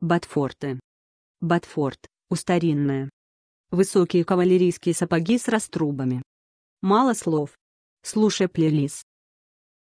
Батфорты. Батфорт, устаринная. Высокие кавалерийские сапоги с раструбами. Мало слов. Слушай плейлист.